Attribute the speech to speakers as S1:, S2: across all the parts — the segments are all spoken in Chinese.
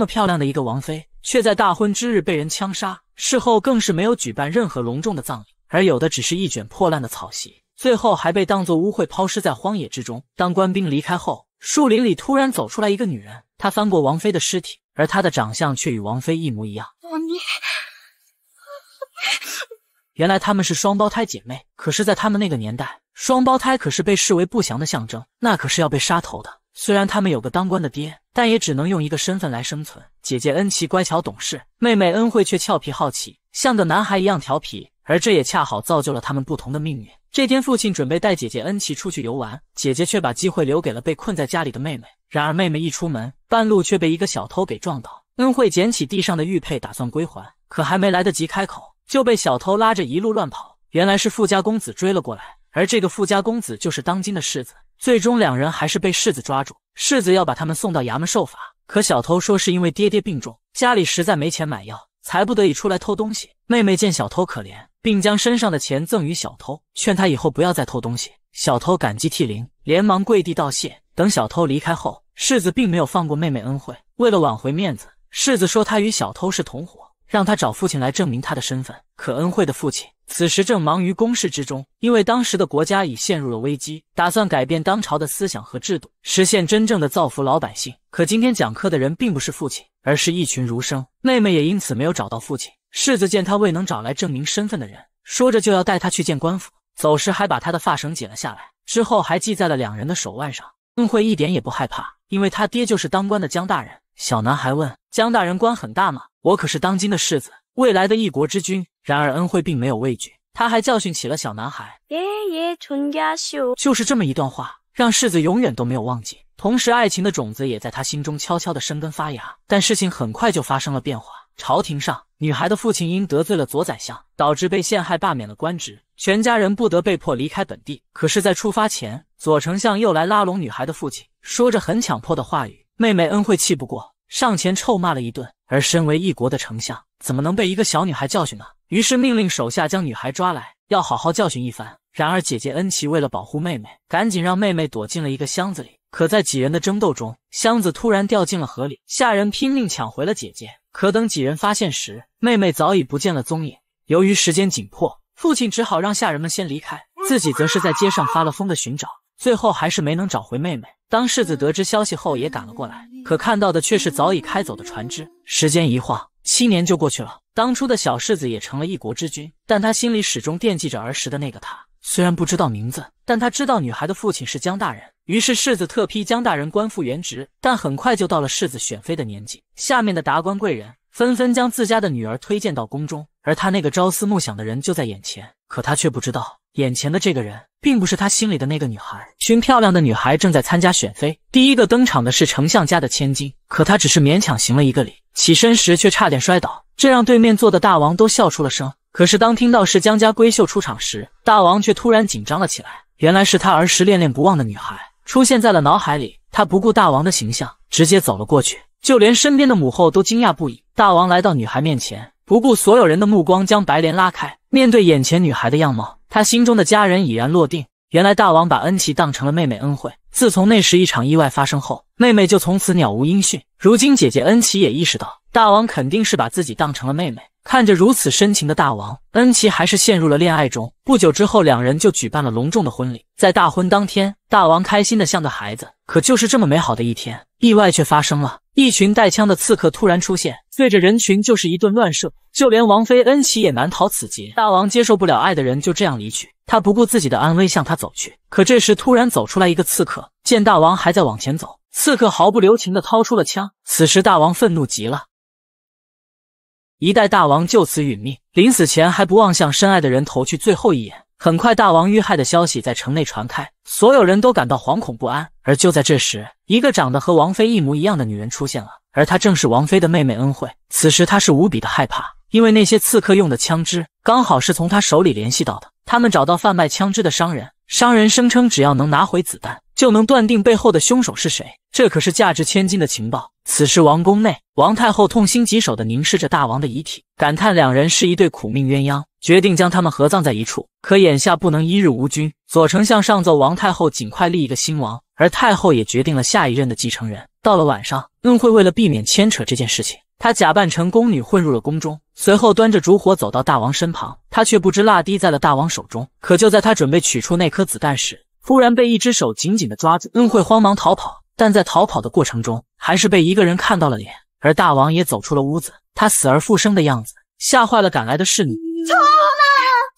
S1: 那么漂亮的一个王妃，却在大婚之日被人枪杀，事后更是没有举办任何隆重的葬礼，而有的只是一卷破烂的草席，最后还被当作污秽抛尸在荒野之中。当官兵离开后，树林里突然走出来一个女人，她翻过王妃的尸体，而她的长相却与王妃一模一样。原来他们是双胞胎姐妹，可是，在他们那个年代，双胞胎可是被视为不祥的象征，那可是要被杀头的。虽然他们有个当官的爹，但也只能用一个身份来生存。姐姐恩琪乖巧懂事，妹妹恩惠却俏皮好奇，像个男孩一样调皮。而这也恰好造就了他们不同的命运。这天，父亲准备带姐姐恩琪出去游玩，姐姐却把机会留给了被困在家里的妹妹。然而，妹妹一出门，半路却被一个小偷给撞倒。恩惠捡起地上的玉佩，打算归还，可还没来得及开口，就被小偷拉着一路乱跑。原来是富家公子追了过来，而这个富家公子就是当今的世子。最终，两人还是被世子抓住。世子要把他们送到衙门受罚。可小偷说，是因为爹爹病重，家里实在没钱买药，才不得已出来偷东西。妹妹见小偷可怜，并将身上的钱赠与小偷，劝他以后不要再偷东西。小偷感激涕零，连忙跪地道谢。等小偷离开后，世子并没有放过妹妹恩惠，为了挽回面子，世子说他与小偷是同伙。让他找父亲来证明他的身份。可恩惠的父亲此时正忙于公事之中，因为当时的国家已陷入了危机，打算改变当朝的思想和制度，实现真正的造福老百姓。可今天讲课的人并不是父亲，而是一群儒生。妹妹也因此没有找到父亲。世子见他未能找来证明身份的人，说着就要带他去见官府。走时还把他的发绳解了下来，之后还系在了两人的手腕上。恩惠一点也不害怕，因为他爹就是当官的江大人。小男孩问：“江大人官很大吗？”我可是当今的世子，未来的一国之君。然而恩惠并没有畏惧，他还教训起了小男孩。就是这么一段话，让世子永远都没有忘记。同时，爱情的种子也在他心中悄悄的生根发芽。但事情很快就发生了变化。朝廷上，女孩的父亲因得罪了左宰相，导致被陷害罢免了官职，全家人不得被迫离开本地。可是，在出发前，左丞相又来拉拢女孩的父亲，说着很强迫的话语。妹妹恩惠气不过。上前臭骂了一顿，而身为一国的丞相，怎么能被一个小女孩教训呢？于是命令手下将女孩抓来，要好好教训一番。然而姐姐恩琪为了保护妹妹，赶紧让妹妹躲进了一个箱子里。可在几人的争斗中，箱子突然掉进了河里，下人拼命抢回了姐姐。可等几人发现时，妹妹早已不见了踪影。由于时间紧迫，父亲只好让下人们先离开，自己则是在街上发了疯的寻找。最后还是没能找回妹妹。当世子得知消息后，也赶了过来，可看到的却是早已开走的船只。时间一晃，七年就过去了。当初的小世子也成了一国之君，但他心里始终惦记着儿时的那个他。虽然不知道名字，但他知道女孩的父亲是江大人。于是世子特批江大人官复原职。但很快就到了世子选妃的年纪，下面的达官贵人纷纷将自家的女儿推荐到宫中，而他那个朝思暮想的人就在眼前。可他却不知道，眼前的这个人并不是他心里的那个女孩。寻漂亮的女孩正在参加选妃，第一个登场的是丞相家的千金，可她只是勉强行了一个礼，起身时却差点摔倒，这让对面坐的大王都笑出了声。可是当听到是江家闺秀出场时，大王却突然紧张了起来，原来是他儿时恋恋不忘的女孩出现在了脑海里。他不顾大王的形象，直接走了过去，就连身边的母后都惊讶不已。大王来到女孩面前，不顾所有人的目光，将白莲拉开。面对眼前女孩的样貌，他心中的家人已然落定。原来大王把恩琪当成了妹妹恩惠。自从那时一场意外发生后，妹妹就从此鸟无音讯。如今姐姐恩琪也意识到，大王肯定是把自己当成了妹妹。看着如此深情的大王，恩琪还是陷入了恋爱中。不久之后，两人就举办了隆重的婚礼。在大婚当天，大王开心的像个孩子。可就是这么美好的一天，意外却发生了。一群带枪的刺客突然出现，对着人群就是一顿乱射，就连王妃恩琪也难逃此劫。大王接受不了爱的人就这样离去，他不顾自己的安危向他走去。可这时突然走出来一个刺客，见大王还在往前走，刺客毫不留情的掏出了枪。此时大王愤怒极了，一代大王就此殒命，临死前还不忘向深爱的人投去最后一眼。很快，大王遇害的消息在城内传开，所有人都感到惶恐不安。而就在这时，一个长得和王妃一模一样的女人出现了，而她正是王妃的妹妹恩惠。此时，她是无比的害怕，因为那些刺客用的枪支刚好是从她手里联系到的。他们找到贩卖枪支的商人，商人声称只要能拿回子弹。就能断定背后的凶手是谁，这可是价值千金的情报。此时王宫内，王太后痛心疾首地凝视着大王的遗体，感叹两人是一对苦命鸳鸯，决定将他们合葬在一处。可眼下不能一日无君，左丞相上奏王太后尽快立一个新王，而太后也决定了下一任的继承人。到了晚上，恩惠为了避免牵扯这件事情，她假扮成宫女混入了宫中，随后端着烛火走到大王身旁，她却不知蜡滴在了大王手中。可就在她准备取出那颗子弹时，突然被一只手紧紧的抓住，恩惠慌忙逃跑，但在逃跑的过程中，还是被一个人看到了脸。而大王也走出了屋子，他死而复生的样子吓坏了赶来的侍女。畜生！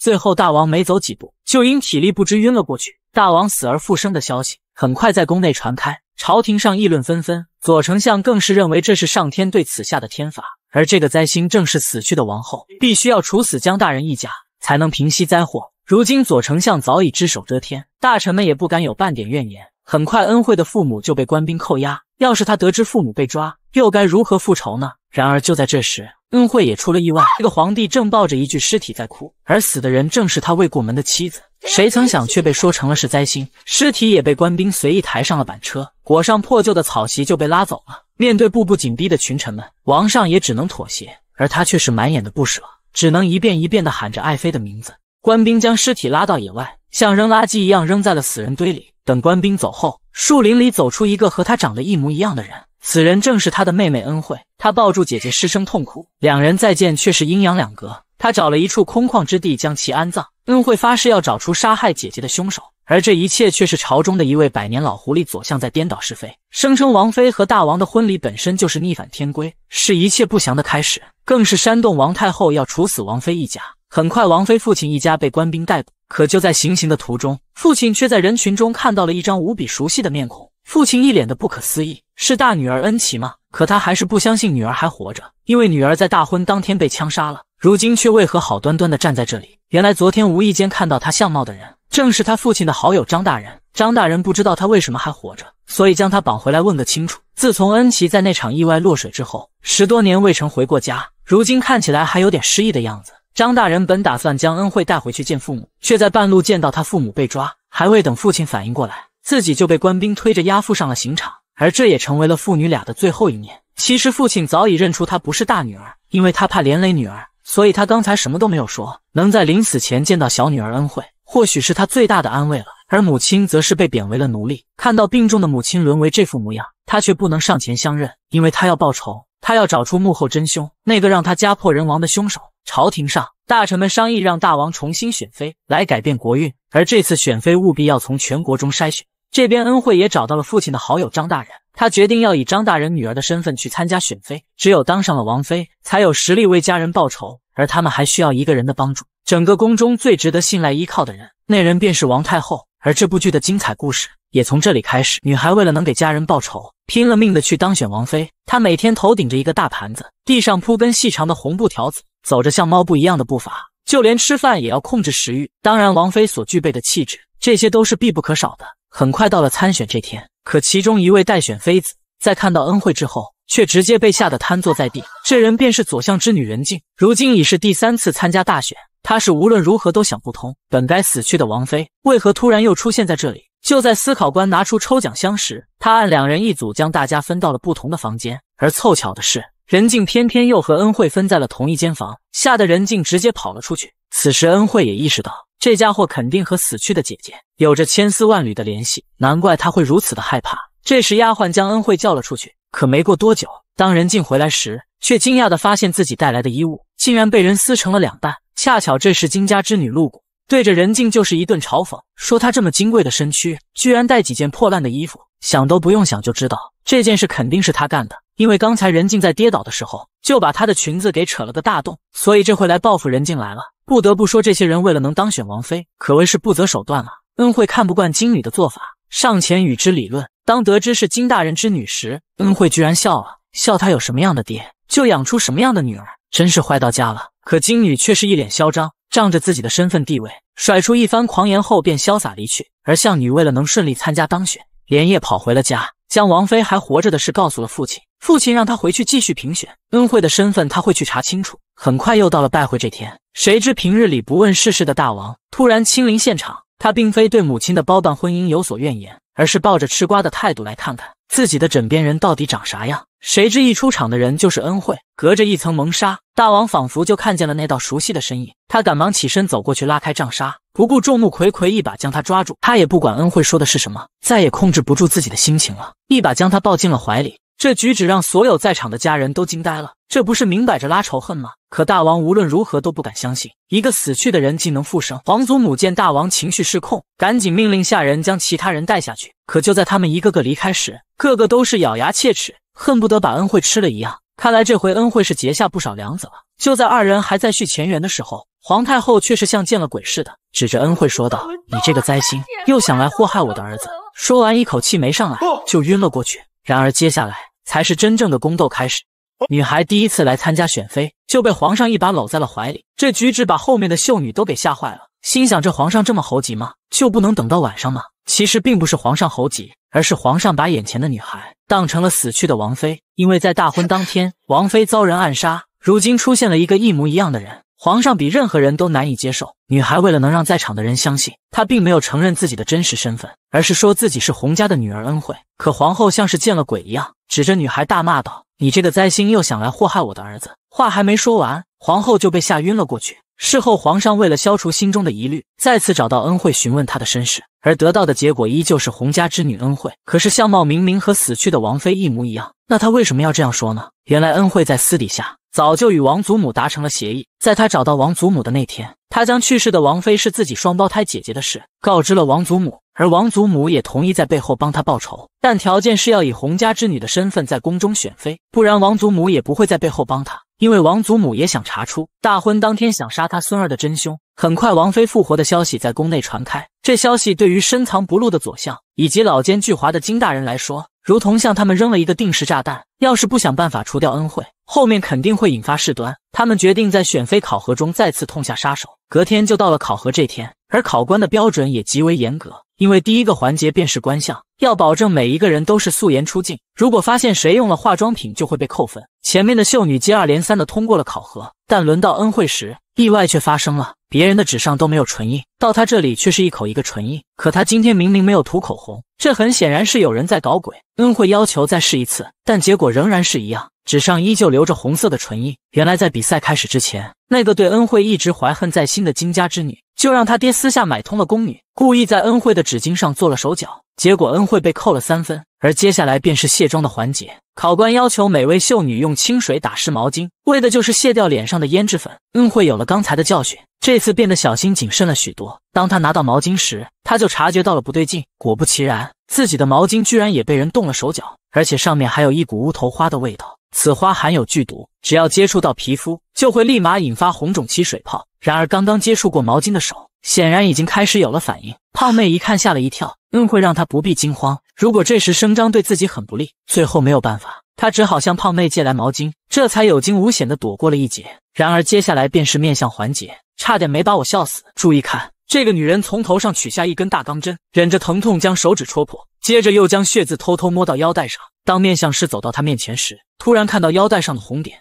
S1: 最后大王没走几步，就因体力不支晕了过去。大王死而复生的消息很快在宫内传开，朝廷上议论纷纷。左丞相更是认为这是上天对此下的天罚，而这个灾星正是死去的王后，必须要处死江大人一家，才能平息灾祸。如今左丞相早已只手遮天，大臣们也不敢有半点怨言。很快，恩惠的父母就被官兵扣押。要是他得知父母被抓，又该如何复仇呢？然而，就在这时，恩惠也出了意外。这个皇帝正抱着一具尸体在哭，而死的人正是他未过门的妻子。谁曾想却被说成了是灾星，尸体也被官兵随意抬上了板车，裹上破旧的草席就被拉走了。面对步步紧逼的群臣们，王上也只能妥协，而他却是满眼的不舍，只能一遍一遍地喊着爱妃的名字。官兵将尸体拉到野外，像扔垃圾一样扔在了死人堆里。等官兵走后，树林里走出一个和他长得一模一样的人，此人正是他的妹妹恩惠。他抱住姐姐，失声痛哭。两人再见，却是阴阳两隔。他找了一处空旷之地将其安葬。恩惠发誓要找出杀害姐姐的凶手，而这一切却是朝中的一位百年老狐狸左相在颠倒是非，声称王妃和大王的婚礼本身就是逆反天规，是一切不祥的开始，更是煽动王太后要处死王妃一家。很快，王菲父亲一家被官兵逮捕。可就在行刑的途中，父亲却在人群中看到了一张无比熟悉的面孔。父亲一脸的不可思议：“是大女儿恩琪吗？”可他还是不相信女儿还活着，因为女儿在大婚当天被枪杀了。如今却为何好端端的站在这里？原来昨天无意间看到他相貌的人，正是他父亲的好友张大人。张大人不知道他为什么还活着，所以将他绑回来问个清楚。自从恩琪在那场意外落水之后，十多年未曾回过家，如今看起来还有点失忆的样子。张大人本打算将恩惠带回去见父母，却在半路见到他父母被抓。还未等父亲反应过来，自己就被官兵推着押赴上了刑场，而这也成为了父女俩的最后一面。其实父亲早已认出他不是大女儿，因为他怕连累女儿，所以他刚才什么都没有说。能在临死前见到小女儿恩惠，或许是她最大的安慰了。而母亲则是被贬为了奴隶。看到病重的母亲沦为这副模样，他却不能上前相认，因为他要报仇，他要找出幕后真凶，那个让他家破人亡的凶手。朝廷上，大臣们商议让大王重新选妃，来改变国运。而这次选妃务必要从全国中筛选。这边恩惠也找到了父亲的好友张大人，他决定要以张大人女儿的身份去参加选妃。只有当上了王妃，才有实力为家人报仇。而他们还需要一个人的帮助，整个宫中最值得信赖依靠的人，那人便是王太后。而这部剧的精彩故事也从这里开始。女孩为了能给家人报仇，拼了命的去当选王妃。她每天头顶着一个大盘子，地上铺根细长的红布条子。走着像猫不一样的步伐，就连吃饭也要控制食欲。当然，王妃所具备的气质，这些都是必不可少的。很快到了参选这天，可其中一位待选妃子在看到恩惠之后，却直接被吓得瘫坐在地。这人便是左相之女任静，如今已是第三次参加大选。她是无论如何都想不通，本该死去的王妃为何突然又出现在这里。就在司考官拿出抽奖箱时，他按两人一组将大家分到了不同的房间，而凑巧的是。任静偏偏又和恩惠分在了同一间房，吓得任静直接跑了出去。此时，恩惠也意识到这家伙肯定和死去的姐姐有着千丝万缕的联系，难怪他会如此的害怕。这时，丫鬟将恩惠叫了出去。可没过多久，当任静回来时，却惊讶地发现自己带来的衣物竟然被人撕成了两半。恰巧这时，金家之女路过，对着任静就是一顿嘲讽，说她这么金贵的身躯，居然带几件破烂的衣服，想都不用想就知道。这件事肯定是他干的，因为刚才任静在跌倒的时候就把他的裙子给扯了个大洞，所以这会来报复任静来了。不得不说，这些人为了能当选王妃，可谓是不择手段了。恩惠看不惯金女的做法，上前与之理论。当得知是金大人之女时，恩惠居然笑了，笑他有什么样的爹，就养出什么样的女儿，真是坏到家了。可金女却是一脸嚣张，仗着自己的身份地位，甩出一番狂言后便潇洒离去。而向女为了能顺利参加当选，连夜跑回了家。将王妃还活着的事告诉了父亲，父亲让他回去继续评选恩惠的身份，他会去查清楚。很快又到了拜会这天，谁知平日里不问世事的大王突然亲临现场。他并非对母亲的包办婚姻有所怨言，而是抱着吃瓜的态度来看看自己的枕边人到底长啥样。谁知一出场的人就是恩惠，隔着一层蒙纱，大王仿佛就看见了那道熟悉的身影。他赶忙起身走过去，拉开帐纱，不顾众目睽睽，一把将他抓住。他也不管恩惠说的是什么，再也控制不住自己的心情了，一把将他抱进了怀里。这举止让所有在场的家人都惊呆了，这不是明摆着拉仇恨吗？可大王无论如何都不敢相信，一个死去的人竟能复生。皇祖母见大王情绪失控，赶紧命令下人将其他人带下去。可就在他们一个个离开时，个个都是咬牙切齿。恨不得把恩惠吃了一样。看来这回恩惠是结下不少梁子了。就在二人还在续前缘的时候，皇太后却是像见了鬼似的，指着恩惠说道：“你这个灾星，又想来祸害我的儿子。”说完，一口气没上来，就晕了过去。然而，接下来才是真正的宫斗开始。女孩第一次来参加选妃，就被皇上一把搂在了怀里，这举止把后面的秀女都给吓坏了，心想：这皇上这么猴急吗？就不能等到晚上吗？其实，并不是皇上猴急。而是皇上把眼前的女孩当成了死去的王妃，因为在大婚当天，王妃遭人暗杀，如今出现了一个一模一样的人，皇上比任何人都难以接受。女孩为了能让在场的人相信，她并没有承认自己的真实身份，而是说自己是洪家的女儿恩惠。可皇后像是见了鬼一样，指着女孩大骂道：“你这个灾星，又想来祸害我的儿子！”话还没说完，皇后就被吓晕了过去。事后，皇上为了消除心中的疑虑，再次找到恩惠询问她的身世。而得到的结果依旧是洪家之女恩惠，可是相貌明明和死去的王妃一模一样，那她为什么要这样说呢？原来恩惠在私底下早就与王祖母达成了协议，在她找到王祖母的那天，她将去世的王妃是自己双胞胎姐姐的事告知了王祖母。而王祖母也同意在背后帮他报仇，但条件是要以洪家之女的身份在宫中选妃，不然王祖母也不会在背后帮他，因为王祖母也想查出大婚当天想杀他孙儿的真凶。很快，王妃复活的消息在宫内传开，这消息对于深藏不露的左相以及老奸巨猾的金大人来说，如同向他们扔了一个定时炸弹。要是不想办法除掉恩惠，后面肯定会引发事端。他们决定在选妃考核中再次痛下杀手。隔天就到了考核这天，而考官的标准也极为严格。因为第一个环节便是观相，要保证每一个人都是素颜出镜。如果发现谁用了化妆品，就会被扣分。前面的秀女接二连三的通过了考核，但轮到恩惠时，意外却发生了。别人的纸上都没有唇印，到他这里却是一口一个唇印。可他今天明明没有涂口红，这很显然是有人在搞鬼。恩惠要求再试一次，但结果仍然是一样，纸上依旧留着红色的唇印。原来在比赛开始之前，那个对恩惠一直怀恨在心的金家之女，就让他爹私下买通了宫女，故意在恩惠的纸巾上做了手脚。结果恩惠被扣了三分，而接下来便是卸妆的环节。考官要求每位秀女用清水打湿毛巾，为的就是卸掉脸上的胭脂粉。恩惠有了刚才的教训，这次变得小心谨慎了许多。当她拿到毛巾时，她就察觉到了不对劲。果不其然，自己的毛巾居然也被人动了手脚，而且上面还有一股乌头花的味道。此花含有剧毒，只要接触到皮肤，就会立马引发红肿起水泡。然而，刚刚接触过毛巾的手……显然已经开始有了反应，胖妹一看吓了一跳。恩惠让她不必惊慌，如果这时声张对自己很不利，最后没有办法，她只好向胖妹借来毛巾，这才有惊无险的躲过了一劫。然而接下来便是面相环节，差点没把我笑死。注意看，这个女人从头上取下一根大钢针，忍着疼痛将手指戳破，接着又将血渍偷偷摸到腰带上。当面相师走到她面前时，突然看到腰带上的红点。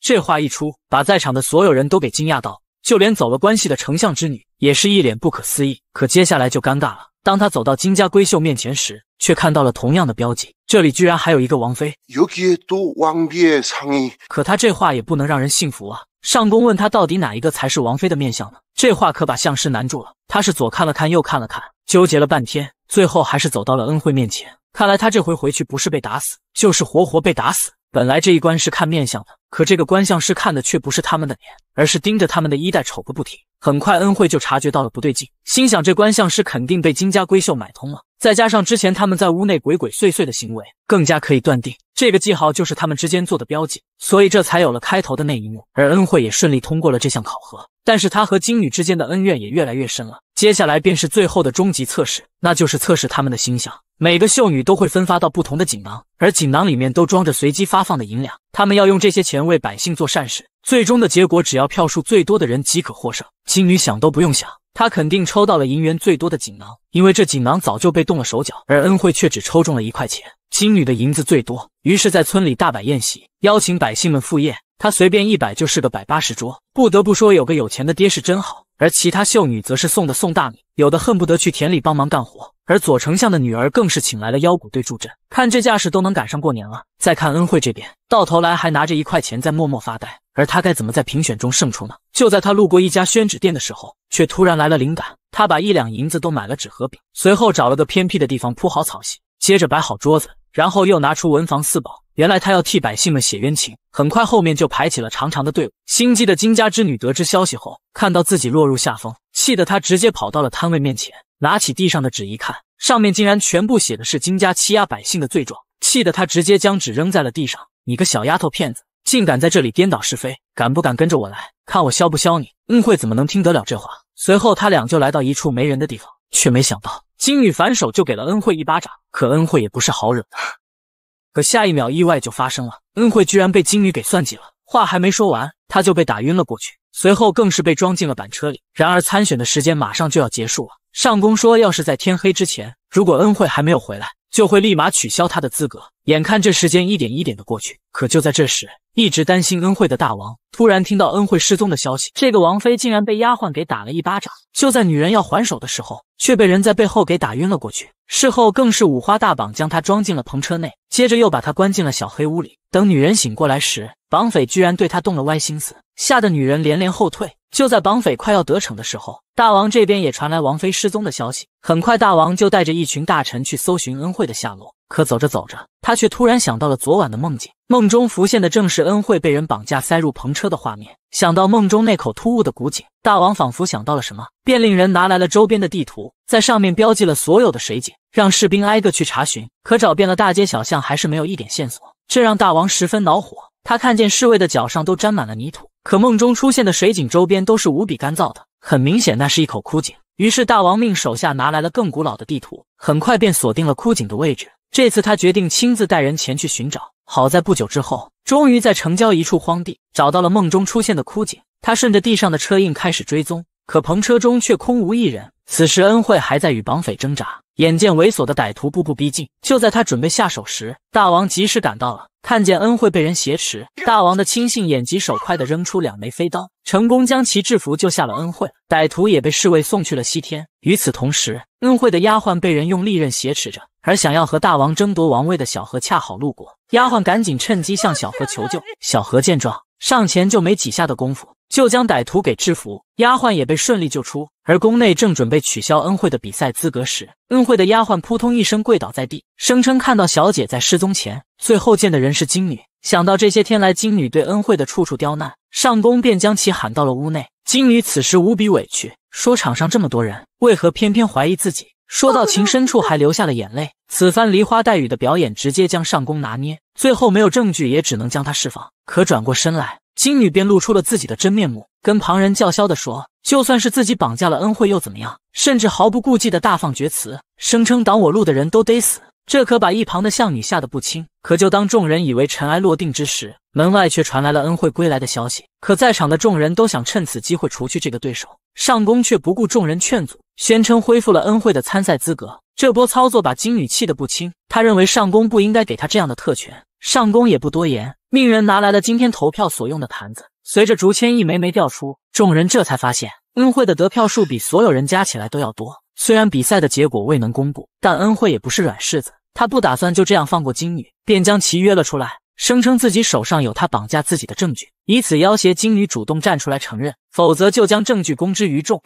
S1: 这话一出，把在场的所有人都给惊讶到，就连走了关系的丞相之女也是一脸不可思议。可接下来就尴尬了，当他走到金家闺秀面前时，却看到了同样的标记。这里居然还有一个王妃。可他这话也不能让人信服啊！上宫问他到底哪一个才是王妃的面相呢？这话可把相师难住了。他是左看了看，右看了看，纠结了半天。最后还是走到了恩惠面前。看来他这回回去不是被打死，就是活活被打死。本来这一关是看面相的，可这个观相师看的却不是他们的脸，而是盯着他们的衣带瞅个不停。很快，恩惠就察觉到了不对劲，心想这观相师肯定被金家闺秀买通了。再加上之前他们在屋内鬼鬼祟祟的行为，更加可以断定。这个记号就是他们之间做的标记，所以这才有了开头的那一幕。而恩惠也顺利通过了这项考核，但是她和金女之间的恩怨也越来越深了。接下来便是最后的终极测试，那就是测试他们的心想。每个秀女都会分发到不同的锦囊，而锦囊里面都装着随机发放的银两，他们要用这些钱为百姓做善事。最终的结果，只要票数最多的人即可获胜。金女想都不用想，她肯定抽到了银元最多的锦囊，因为这锦囊早就被动了手脚。而恩惠却只抽中了一块钱。金女的银子最多，于是在村里大摆宴席，邀请百姓们赴宴。她随便一摆就是个百八十桌。不得不说，有个有钱的爹是真好。而其他秀女则是送的送大米，有的恨不得去田里帮忙干活。而左丞相的女儿更是请来了腰鼓队助阵，看这架势都能赶上过年了。再看恩惠这边，到头来还拿着一块钱在默默发呆。而他该怎么在评选中胜出呢？就在他路过一家宣纸店的时候，却突然来了灵感。他把一两银子都买了纸和笔，随后找了个偏僻的地方铺好草席，接着摆好桌子。然后又拿出文房四宝，原来他要替百姓们写冤情。很快，后面就排起了长长的队伍。心机的金家之女得知消息后，看到自己落入下风，气得她直接跑到了摊位面前，拿起地上的纸一看，上面竟然全部写的是金家欺压百姓的罪状，气得她直接将纸扔在了地上。你个小丫头片子，竟敢在这里颠倒是非，敢不敢跟着我来看我削不削你？恩惠怎么能听得了这话？随后，他俩就来到一处没人的地方，却没想到。金女反手就给了恩惠一巴掌，可恩惠也不是好惹的。可下一秒意外就发生了，恩惠居然被金女给算计了。话还没说完，他就被打晕了过去，随后更是被装进了板车里。然而参选的时间马上就要结束了，上宫说要是在天黑之前，如果恩惠还没有回来。就会立马取消他的资格。眼看这时间一点一点的过去，可就在这时，一直担心恩惠的大王突然听到恩惠失踪的消息。这个王妃竟然被丫鬟给打了一巴掌。就在女人要还手的时候，却被人在背后给打晕了过去。事后更是五花大绑，将她装进了篷车内，接着又把她关进了小黑屋里。等女人醒过来时，绑匪居然对他动了歪心思，吓得女人连连后退。就在绑匪快要得逞的时候，大王这边也传来王妃失踪的消息。很快，大王就带着一群大臣去搜寻恩惠的下落。可走着走着，他却突然想到了昨晚的梦境，梦中浮现的正是恩惠被人绑架塞入篷车的画面。想到梦中那口突兀的古井，大王仿佛想到了什么，便令人拿来了周边的地图，在上面标记了所有的水井，让士兵挨个去查询。可找遍了大街小巷，还是没有一点线索，这让大王十分恼火。他看见侍卫的脚上都沾满了泥土，可梦中出现的水井周边都是无比干燥的，很明显那是一口枯井。于是大王命手下拿来了更古老的地图，很快便锁定了枯井的位置。这次他决定亲自带人前去寻找。好在不久之后，终于在城郊一处荒地找到了梦中出现的枯井。他顺着地上的车印开始追踪，可篷车中却空无一人。此时恩惠还在与绑匪挣扎，眼见猥琐的歹徒步步逼近，就在他准备下手时，大王及时赶到了。看见恩惠被人挟持，大王的亲信眼疾手快的扔出两枚飞刀，成功将其制服，救下了恩惠。歹徒也被侍卫送去了西天。与此同时，恩惠的丫鬟被人用利刃挟持着，而想要和大王争夺王位的小何恰好路过，丫鬟赶紧趁机向小何求救。小何见状。上前就没几下的功夫，就将歹徒给制服，丫鬟也被顺利救出。而宫内正准备取消恩惠的比赛资格时，恩惠的丫鬟扑通一声跪倒在地，声称看到小姐在失踪前最后见的人是金女。想到这些天来金女对恩惠的处处刁难，上宫便将其喊到了屋内。金女此时无比委屈，说场上这么多人，为何偏偏怀疑自己？说到情深处，还流下了眼泪。此番梨花带雨的表演，直接将上宫拿捏。最后没有证据，也只能将他释放。可转过身来，金女便露出了自己的真面目，跟旁人叫嚣地说：“就算是自己绑架了恩惠又怎么样？甚至毫不顾忌的大放厥词，声称挡我路的人都得死。”这可把一旁的项女吓得不轻。可就当众人以为尘埃落定之时，门外却传来了恩惠归来的消息。可在场的众人都想趁此机会除去这个对手，上宫却不顾众人劝阻，宣称恢复了恩惠的参赛资格。这波操作把金女气得不轻，他认为上宫不应该给他这样的特权。上宫也不多言，命人拿来了今天投票所用的坛子。随着竹签一枚枚掉出，众人这才发现恩惠的得票数比所有人加起来都要多。虽然比赛的结果未能公布，但恩惠也不是软柿子，他不打算就这样放过金女，便将其约了出来，声称自己手上有她绑架自己的证据，以此要挟金女主动站出来承认，否则就将证据公之于众。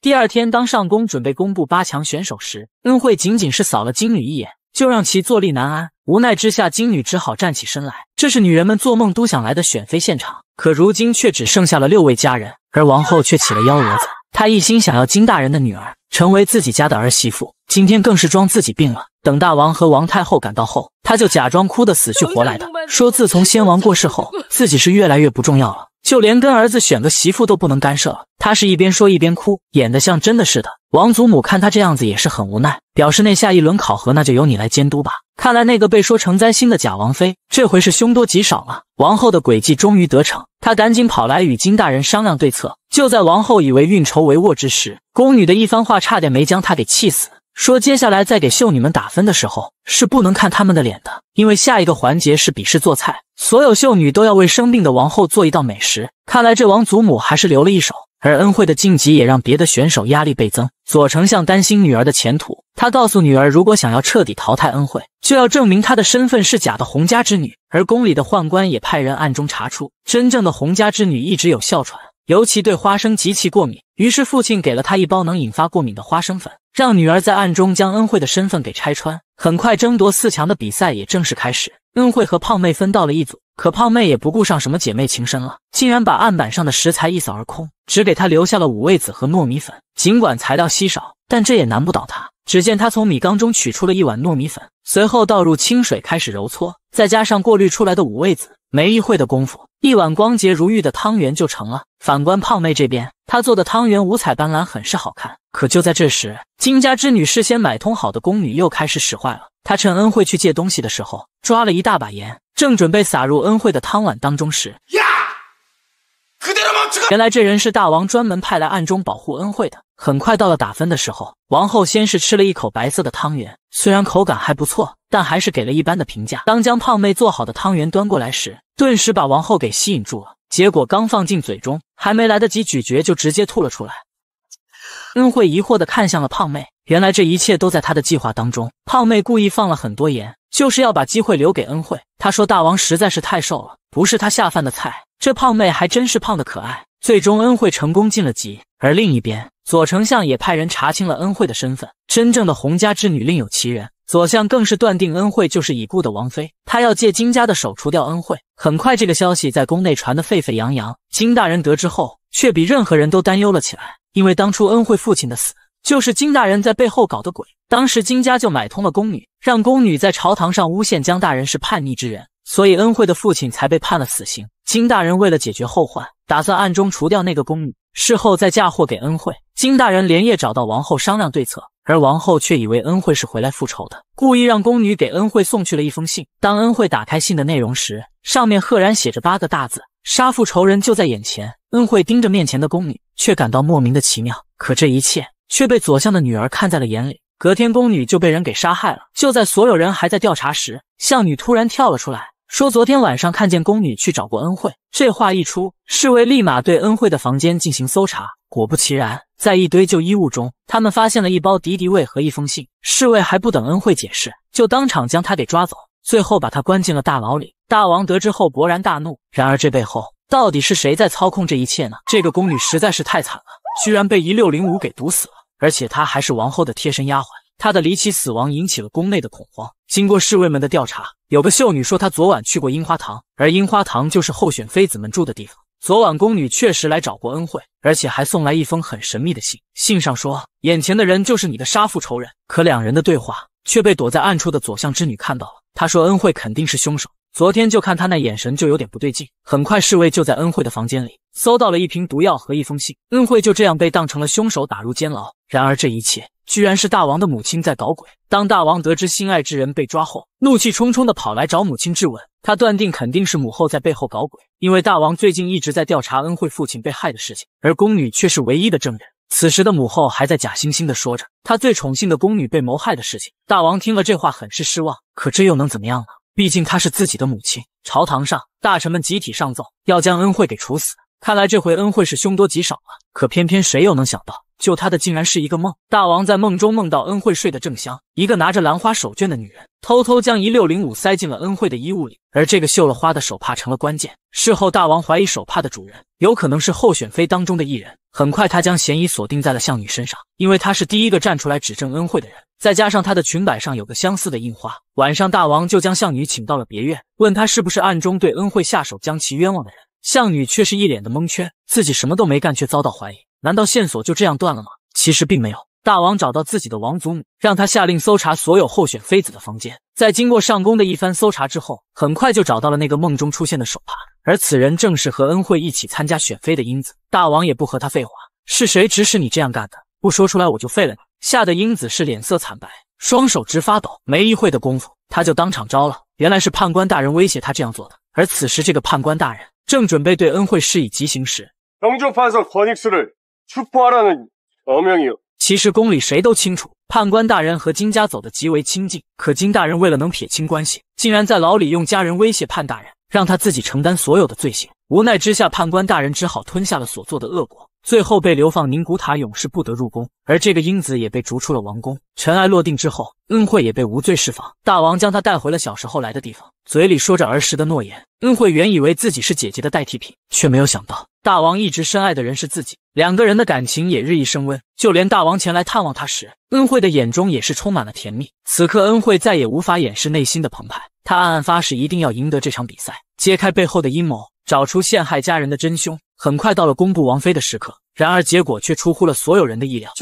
S1: 第二天，当上宫准备公布八强选手时，恩惠仅仅是扫了金女一眼。就让其坐立难安，无奈之下，金女只好站起身来。这是女人们做梦都想来的选妃现场，可如今却只剩下了六位佳人，而王后却起了幺蛾子。她一心想要金大人的女儿成为自己家的儿媳妇，今天更是装自己病了。等大王和王太后赶到后，她就假装哭得死去活来的，说自从先王过世后，自己是越来越不重要了。就连跟儿子选个媳妇都不能干涉了，他是一边说一边哭，演得像真的似的。王祖母看他这样子也是很无奈，表示那下一轮考核那就由你来监督吧。看来那个被说成灾星的假王妃，这回是凶多吉少了。王后的诡计终于得逞，她赶紧跑来与金大人商量对策。就在王后以为运筹帷幄之时，宫女的一番话差点没将她给气死。说接下来在给秀女们打分的时候是不能看他们的脸的，因为下一个环节是比试做菜，所有秀女都要为生病的王后做一道美食。看来这王祖母还是留了一手，而恩惠的晋级也让别的选手压力倍增。左丞相担心女儿的前途，他告诉女儿，如果想要彻底淘汰恩惠，就要证明她的身份是假的洪家之女。而宫里的宦官也派人暗中查出，真正的洪家之女一直有哮喘。尤其对花生极其过敏，于是父亲给了他一包能引发过敏的花生粉，让女儿在暗中将恩惠的身份给拆穿。很快，争夺四强的比赛也正式开始。恩惠和胖妹分到了一组，可胖妹也不顾上什么姐妹情深了，竟然把案板上的食材一扫而空，只给她留下了五味子和糯米粉。尽管材料稀少，但这也难不倒她。只见他从米缸中取出了一碗糯米粉，随后倒入清水开始揉搓，再加上过滤出来的五味子，没一会的功夫，一碗光洁如玉的汤圆就成了。反观胖妹这边，她做的汤圆五彩斑斓，很是好看。可就在这时，金家之女事先买通好的宫女又开始使坏了。她趁恩惠去借东西的时候，抓了一大把盐，正准备撒入恩惠的汤碗当中时，呀，原来这人是大王专门派来暗中保护恩惠的。很快到了打分的时候，王后先是吃了一口白色的汤圆，虽然口感还不错，但还是给了一般的评价。当将胖妹做好的汤圆端过来时，顿时把王后给吸引住了。结果刚放进嘴中，还没来得及咀嚼，就直接吐了出来。恩惠疑惑地看向了胖妹，原来这一切都在她的计划当中。胖妹故意放了很多盐，就是要把机会留给恩惠。她说：“大王实在是太瘦了，不是她下饭的菜。”这胖妹还真是胖的可爱。最终，恩惠成功进了级。而另一边，左丞相也派人查清了恩惠的身份，真正的洪家之女另有其人。左相更是断定恩惠就是已故的王妃，他要借金家的手除掉恩惠。很快，这个消息在宫内传得沸沸扬扬。金大人得知后，却比任何人都担忧了起来，因为当初恩惠父亲的死，就是金大人在背后搞的鬼。当时金家就买通了宫女，让宫女在朝堂上诬陷江大人是叛逆之人，所以恩惠的父亲才被判了死刑。金大人为了解决后患，打算暗中除掉那个宫女，事后再嫁祸给恩惠。金大人连夜找到王后商量对策，而王后却以为恩惠是回来复仇的，故意让宫女给恩惠送去了一封信。当恩惠打开信的内容时，上面赫然写着八个大字：“杀父仇人就在眼前。”恩惠盯着面前的宫女，却感到莫名的奇妙。可这一切却被左相的女儿看在了眼里。隔天，宫女就被人给杀害了。就在所有人还在调查时，相女突然跳了出来。说昨天晚上看见宫女去找过恩惠。这话一出，侍卫立马对恩惠的房间进行搜查，果不其然，在一堆旧衣物中，他们发现了一包敌敌畏和一封信。侍卫还不等恩惠解释，就当场将她给抓走，最后把她关进了大牢里。大王得知后勃然大怒。然而这背后到底是谁在操控这一切呢？这个宫女实在是太惨了，居然被一六零五给毒死了，而且她还是王后的贴身丫鬟。她的离奇死亡引起了宫内的恐慌。经过侍卫们的调查，有个秀女说她昨晚去过樱花堂，而樱花堂就是候选妃子们住的地方。昨晚宫女确实来找过恩惠，而且还送来一封很神秘的信。信上说眼前的人就是你的杀父仇人。可两人的对话却被躲在暗处的左相之女看到了。她说恩惠肯定是凶手，昨天就看他那眼神就有点不对劲。很快，侍卫就在恩惠的房间里搜到了一瓶毒药和一封信。恩惠就这样被当成了凶手打入监牢。然而这一切。居然是大王的母亲在搞鬼。当大王得知心爱之人被抓后，怒气冲冲地跑来找母亲质问。他断定肯定是母后在背后搞鬼，因为大王最近一直在调查恩惠父亲被害的事情，而宫女却是唯一的证人。此时的母后还在假惺惺地说着她最宠幸的宫女被谋害的事情。大王听了这话，很是失望。可这又能怎么样呢？毕竟她是自己的母亲。朝堂上，大臣们集体上奏，要将恩惠给处死。看来这回恩惠是凶多吉少了。可偏偏谁又能想到？救他的竟然是一个梦。大王在梦中梦到恩惠睡得正香，一个拿着兰花手绢的女人偷偷将一六零五塞进了恩惠的衣物里，而这个绣了花的手帕成了关键。事后，大王怀疑手帕的主人有可能是候选妃当中的一人。很快，他将嫌疑锁定在了项女身上，因为她是第一个站出来指证恩惠的人，再加上她的裙摆上有个相似的印花。晚上，大王就将项女请到了别院，问她是不是暗中对恩惠下手，将其冤枉的人。项女却是一脸的蒙圈，自己什么都没干，却遭到怀疑。难道线索就这样断了吗？其实并没有。大王找到自己的王祖母，让他下令搜查所有候选妃子的房间。在经过上宫的一番搜查之后，很快就找到了那个梦中出现的手帕。而此人正是和恩惠一起参加选妃的英子。大王也不和他废话，是谁指使你这样干的？不说出来我就废了你！吓得英子是脸色惨白，双手直发抖。没一会的功夫，他就当场招了。原来是判官大人威胁他这样做的。而此时，这个判官大人正准备对恩惠施以极刑时，“出包”라는恶名哟。其实宫里谁都清楚，判官大人和金家走得极为亲近。可金大人为了能撇清关系，竟然在牢里用家人威胁判大人，让他自己承担所有的罪行。无奈之下，判官大人只好吞下了所做的恶果，最后被流放宁古塔，永世不得入宫。而这个英子也被逐出了王宫。尘埃落定之后，恩惠也被无罪释放。大王将他带回了小时候来的地方，嘴里说着儿时的诺言。恩惠原以为自己是姐姐的代替品，却没有想到大王一直深爱的人是自己。两个人的感情也日益升温，就连大王前来探望他时，恩惠的眼中也是充满了甜蜜。此刻，恩惠再也无法掩饰内心的澎湃，他暗暗发誓一定要赢得这场比赛，揭开背后的阴谋，找出陷害家人的真凶。很快到了公布王妃的时刻，然而结果却出乎了所有人的意料。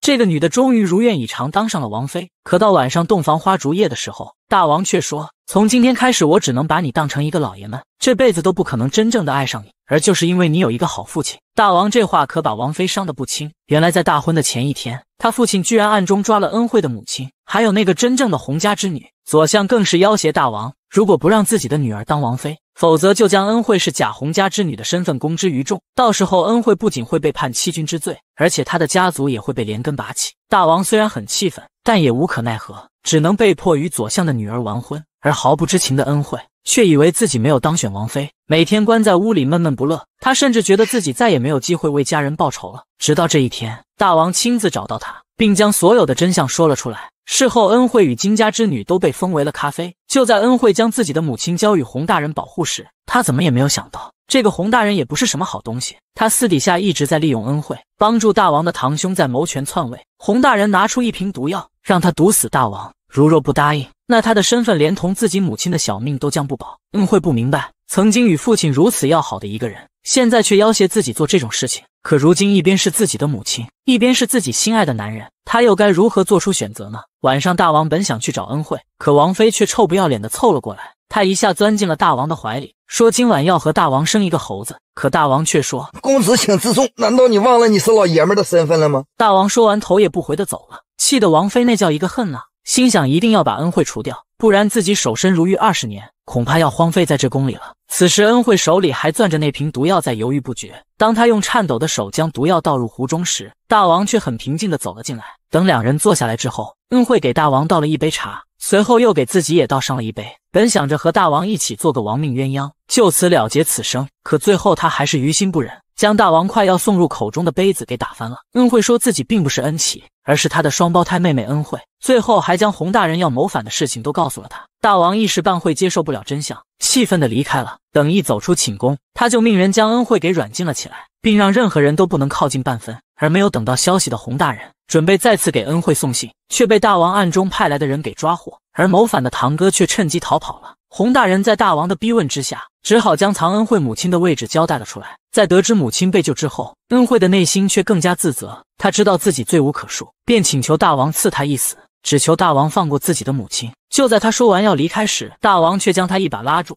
S1: 这个女的终于如愿以偿当上了王妃，可到晚上洞房花烛夜的时候。大王却说：“从今天开始，我只能把你当成一个老爷们，这辈子都不可能真正的爱上你。而就是因为你有一个好父亲。”大王这话可把王妃伤得不轻。原来在大婚的前一天，他父亲居然暗中抓了恩惠的母亲，还有那个真正的洪家之女。左相更是要挟大王，如果不让自己的女儿当王妃，否则就将恩惠是假洪家之女的身份公之于众。到时候，恩惠不仅会被判欺君之罪，而且他的家族也会被连根拔起。大王虽然很气愤，但也无可奈何。只能被迫与左相的女儿完婚，而毫不知情的恩惠却以为自己没有当选王妃，每天关在屋里闷闷不乐。他甚至觉得自己再也没有机会为家人报仇了。直到这一天，大王亲自找到他，并将所有的真相说了出来。事后，恩惠与金家之女都被封为了咖啡。就在恩惠将自己的母亲交与洪大人保护时，他怎么也没有想到。这个洪大人也不是什么好东西，他私底下一直在利用恩惠帮助大王的堂兄在谋权篡位。洪大人拿出一瓶毒药，让他毒死大王。如若不答应，那他的身份连同自己母亲的小命都将不保。恩惠不明白，曾经与父亲如此要好的一个人。现在却要挟自己做这种事情，可如今一边是自己的母亲，一边是自己心爱的男人，他又该如何做出选择呢？晚上，大王本想去找恩惠，可王妃却臭不要脸的凑了过来，她一下钻进了大王的怀里，说今晚要和大王生一个猴子。可大王却说：“公子请自重，难道你忘了你是老爷们儿的身份了吗？”大王说完，头也不回的走了，气得王妃那叫一个恨呐，心想一定要把恩惠除掉，不然自己守身如玉二十年。恐怕要荒废在这宫里了。此时，恩惠手里还攥着那瓶毒药，在犹豫不决。当他用颤抖的手将毒药倒入壶中时，大王却很平静地走了进来。等两人坐下来之后。恩惠给大王倒了一杯茶，随后又给自己也倒上了一杯。本想着和大王一起做个亡命鸳鸯，就此了结此生，可最后他还是于心不忍，将大王快要送入口中的杯子给打翻了。恩惠说自己并不是恩琪，而是他的双胞胎妹妹。恩惠最后还将洪大人要谋反的事情都告诉了他。大王一时半会接受不了真相，气愤的离开了。等一走出寝宫，他就命人将恩惠给软禁了起来。并让任何人都不能靠近半分。而没有等到消息的洪大人，准备再次给恩惠送信，却被大王暗中派来的人给抓获。而谋反的堂哥却趁机逃跑了。洪大人在大王的逼问之下，只好将藏恩惠母亲的位置交代了出来。在得知母亲被救之后，恩惠的内心却更加自责。他知道自己罪无可恕，便请求大王赐他一死，只求大王放过自己的母亲。就在他说完要离开时，大王却将他一把拉住。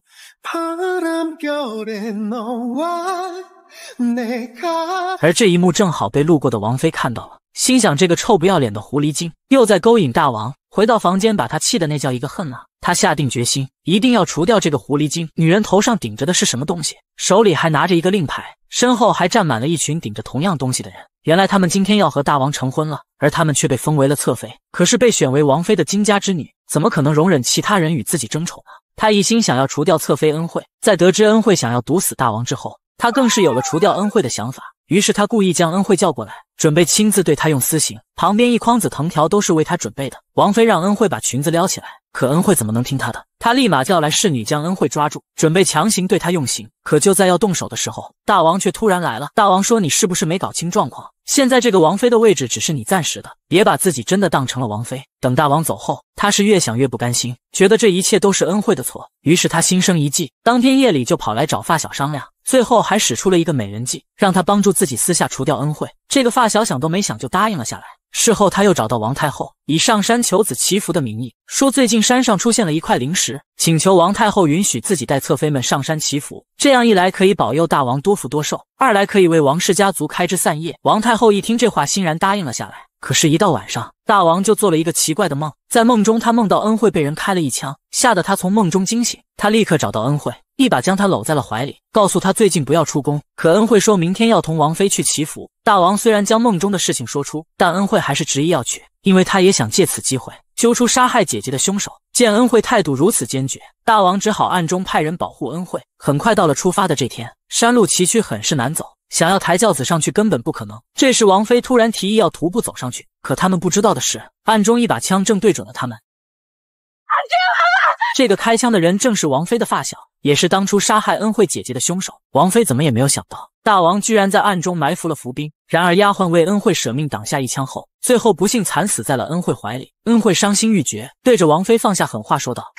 S1: 而这一幕正好被路过的王妃看到了，心想这个臭不要脸的狐狸精又在勾引大王。回到房间，把她气的那叫一个恨啊！她下定决心，一定要除掉这个狐狸精。女人头上顶着的是什么东西？手里还拿着一个令牌，身后还站满了一群顶着同样东西的人。原来他们今天要和大王成婚了，而他们却被封为了侧妃。可是被选为王妃的金家之女，怎么可能容忍其他人与自己争宠呢？她一心想要除掉侧妃恩惠，在得知恩惠想要毒死大王之后。他更是有了除掉恩惠的想法，于是他故意将恩惠叫过来，准备亲自对他用私刑。旁边一筐子藤条都是为他准备的。王妃让恩惠把裙子撩起来，可恩惠怎么能听他的？他立马叫来侍女将恩惠抓住，准备强行对他用刑。可就在要动手的时候，大王却突然来了。大王说：“你是不是没搞清状况？现在这个王妃的位置只是你暂时的，别把自己真的当成了王妃。”等大王走后，他是越想越不甘心，觉得这一切都是恩惠的错。于是他心生一计，当天夜里就跑来找发小商量。最后还使出了一个美人计，让他帮助自己私下除掉恩惠这个发小。想都没想就答应了下来。事后他又找到王太后。以上山求子祈福的名义，说最近山上出现了一块灵石，请求王太后允许自己带侧妃们上山祈福。这样一来，可以保佑大王多福多寿；二来可以为王氏家族开枝散叶。王太后一听这话，欣然答应了下来。可是，一到晚上，大王就做了一个奇怪的梦，在梦中他梦到恩惠被人开了一枪，吓得他从梦中惊醒。他立刻找到恩惠，一把将他搂在了怀里，告诉他最近不要出宫。可恩惠说明天要同王妃去祈福。大王虽然将梦中的事情说出，但恩惠还是执意要去。因为他也想借此机会揪出杀害姐姐的凶手。见恩惠态度如此坚决，大王只好暗中派人保护恩惠。很快到了出发的这天，山路崎岖，很是难走，想要抬轿子上去根本不可能。这时，王妃突然提议要徒步走上去。可他们不知道的是，暗中一把枪正对准了他们。这个开枪的人正是王妃的发小，也是当初杀害恩惠姐姐的凶手。王妃怎么也没有想到，大王居然在暗中埋伏了伏兵。然而，丫鬟为恩惠舍命挡下一枪后，最后不幸惨死在了恩惠怀里。恩惠伤心欲绝，对着王妃放下狠话说道：“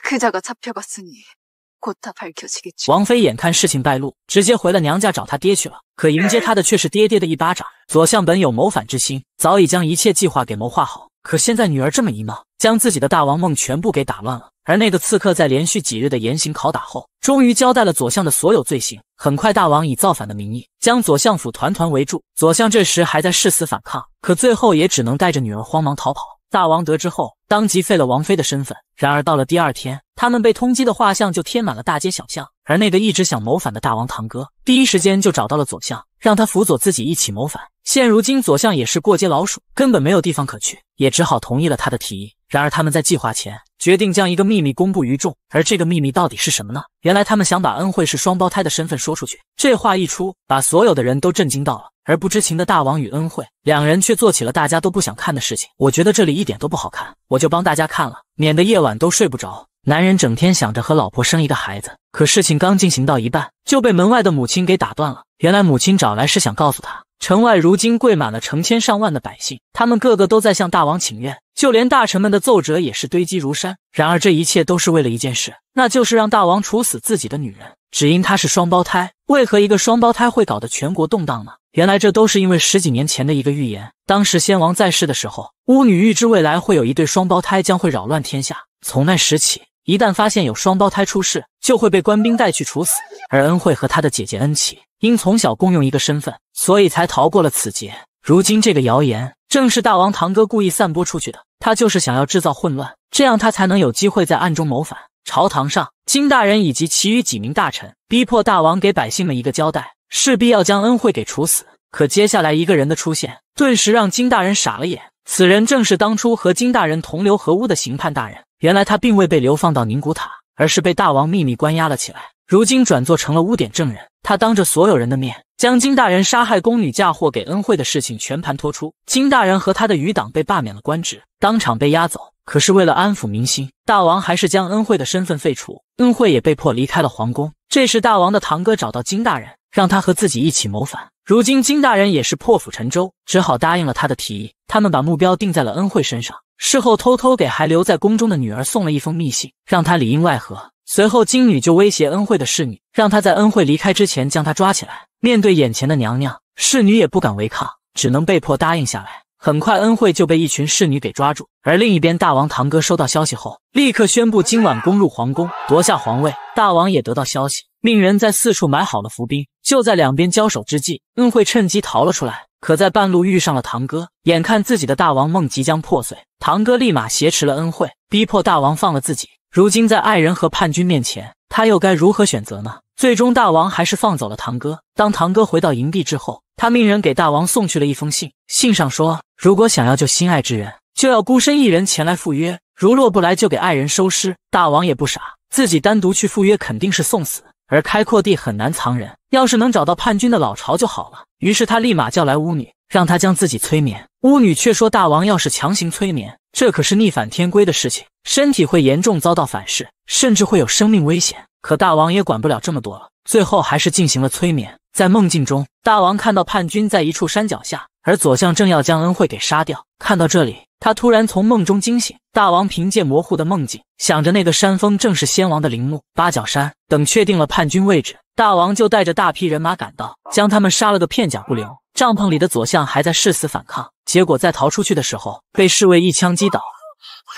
S1: 王妃，眼看事情败露，直接回了娘家找他爹去了。可迎接他的却是爹爹的一巴掌。左相本有谋反之心，早已将一切计划给谋划好。可现在女儿这么一闹，将自己的大王梦全部给打乱了。”而那个刺客在连续几日的严刑拷打后，终于交代了左相的所有罪行。很快，大王以造反的名义将左相府团团围住。左相这时还在誓死反抗，可最后也只能带着女儿慌忙逃跑。大王得知后，当即废了王妃的身份。然而到了第二天，他们被通缉的画像就贴满了大街小巷。而那个一直想谋反的大王堂哥，第一时间就找到了左相，让他辅佐自己一起谋反。现如今，左相也是过街老鼠，根本没有地方可去，也只好同意了他的提议。然而他们在计划前决定将一个秘密公布于众，而这个秘密到底是什么呢？原来他们想把恩惠是双胞胎的身份说出去。这话一出，把所有的人都震惊到了，而不知情的大王与恩惠两人却做起了大家都不想看的事情。我觉得这里一点都不好看，我就帮大家看了，免得夜晚都睡不着。男人整天想着和老婆生一个孩子，可事情刚进行到一半就被门外的母亲给打断了。原来母亲找来是想告诉他。城外如今跪满了成千上万的百姓，他们个个都在向大王请愿，就连大臣们的奏折也是堆积如山。然而这一切都是为了一件事，那就是让大王处死自己的女人，只因她是双胞胎。为何一个双胞胎会搞得全国动荡呢？原来这都是因为十几年前的一个预言，当时先王在世的时候，巫女预知未来会有一对双胞胎将会扰乱天下，从那时起。一旦发现有双胞胎出世，就会被官兵带去处死。而恩惠和他的姐姐恩琪，因从小共用一个身份，所以才逃过了此劫。如今这个谣言正是大王堂哥故意散播出去的，他就是想要制造混乱，这样他才能有机会在暗中谋反。朝堂上，金大人以及其余几名大臣逼迫大王给百姓们一个交代，势必要将恩惠给处死。可接下来一个人的出现，顿时让金大人傻了眼。此人正是当初和金大人同流合污的刑判大人。原来他并未被流放到宁古塔，而是被大王秘密关押了起来。如今转作成了污点证人，他当着所有人的面，将金大人杀害宫女嫁祸给恩惠的事情全盘托出。金大人和他的余党被罢免了官职，当场被押走。可是为了安抚民心，大王还是将恩惠的身份废除，恩惠也被迫离开了皇宫。这时，大王的堂哥找到金大人，让他和自己一起谋反。如今金大人也是破釜沉舟，只好答应了他的提议。他们把目标定在了恩惠身上，事后偷偷给还留在宫中的女儿送了一封密信，让她里应外合。随后金女就威胁恩惠的侍女，让她在恩惠离开之前将她抓起来。面对眼前的娘娘，侍女也不敢违抗，只能被迫答应下来。很快，恩惠就被一群侍女给抓住。而另一边，大王堂哥收到消息后，立刻宣布今晚攻入皇宫，夺下皇位。大王也得到消息，命人在四处埋好了伏兵。就在两边交手之际，恩惠趁机逃了出来，可在半路遇上了堂哥。眼看自己的大王梦即将破碎，堂哥立马挟持了恩惠，逼迫大王放了自己。如今在爱人和叛军面前，他又该如何选择呢？最终，大王还是放走了堂哥。当堂哥回到营地之后，他命人给大王送去了一封信。信上说，如果想要救心爱之人，就要孤身一人前来赴约；如若不来，就给爱人收尸。大王也不傻，自己单独去赴约肯定是送死。而开阔地很难藏人，要是能找到叛军的老巢就好了。于是他立马叫来巫女，让她将自己催眠。巫女却说，大王要是强行催眠，这可是逆反天规的事情，身体会严重遭到反噬，甚至会有生命危险。可大王也管不了这么多了，最后还是进行了催眠。在梦境中，大王看到叛军在一处山脚下，而左相正要将恩惠给杀掉。看到这里，他突然从梦中惊醒。大王凭借模糊的梦境，想着那个山峰正是先王的陵墓八角山。等确定了叛军位置，大王就带着大批人马赶到，将他们杀了个片甲不留。帐篷里的左相还在誓死反抗，结果在逃出去的时候被侍卫一枪击倒。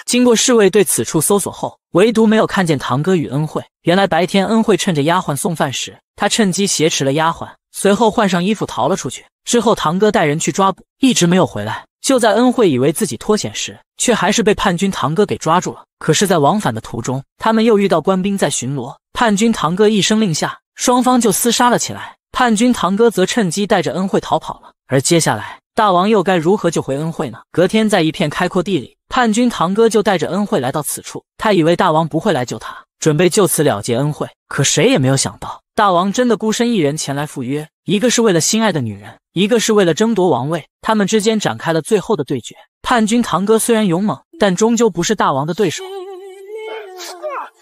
S1: 经过侍卫对此处搜索后，唯独没有看见堂哥与恩惠。原来白天恩惠趁着丫鬟送饭时，他趁机挟持了丫鬟，随后换上衣服逃了出去。之后堂哥带人去抓捕，一直没有回来。就在恩惠以为自己脱险时，却还是被叛军堂哥给抓住了。可是，在往返的途中，他们又遇到官兵在巡逻。叛军堂哥一声令下，双方就厮杀了起来。叛军堂哥则趁机带着恩惠逃跑了。而接下来，大王又该如何救回恩惠呢？隔天，在一片开阔地里，叛军堂哥就带着恩惠来到此处。他以为大王不会来救他，准备就此了结恩惠。可谁也没有想到，大王真的孤身一人前来赴约。一个是为了心爱的女人，一个是为了争夺王位，他们之间展开了最后的对决。叛军堂哥虽然勇猛，但终究不是大王的对手。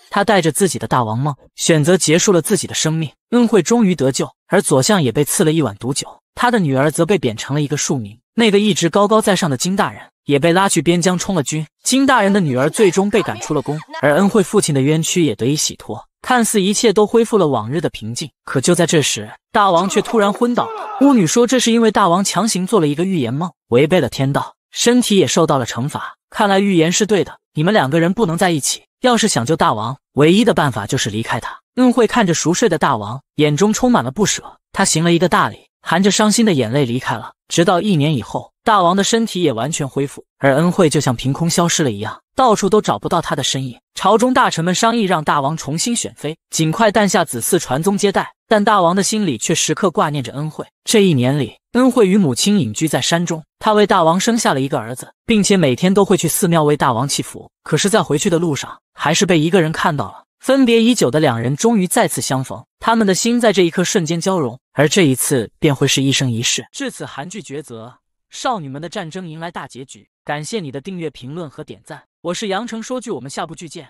S1: 他带着自己的大王梦，选择结束了自己的生命。恩惠终于得救，而左相也被赐了一碗毒酒。他的女儿则被贬成了一个庶民，那个一直高高在上的金大人也被拉去边疆充了军。金大人的女儿最终被赶出了宫，而恩惠父亲的冤屈也得以洗脱。看似一切都恢复了往日的平静，可就在这时，大王却突然昏倒了。巫女说，这是因为大王强行做了一个预言梦，违背了天道，身体也受到了惩罚。看来预言是对的，你们两个人不能在一起。要是想救大王，唯一的办法就是离开他。恩惠看着熟睡的大王，眼中充满了不舍，他行了一个大礼。含着伤心的眼泪离开了。直到一年以后，大王的身体也完全恢复，而恩惠就像凭空消失了一样，到处都找不到他的身影。朝中大臣们商议让大王重新选妃，尽快诞下子嗣，传宗接代。但大王的心里却时刻挂念着恩惠。这一年里，恩惠与母亲隐居在山中，他为大王生下了一个儿子，并且每天都会去寺庙为大王祈福。可是，在回去的路上，还是被一个人看到了。分别已久的两人终于再次相逢，他们的心在这一刻瞬间交融，而这一次便会是一生一世。至此，韩剧抉择少女们的战争迎来大结局。感谢你的订阅、评论和点赞，我是杨成说剧，我们下部剧见。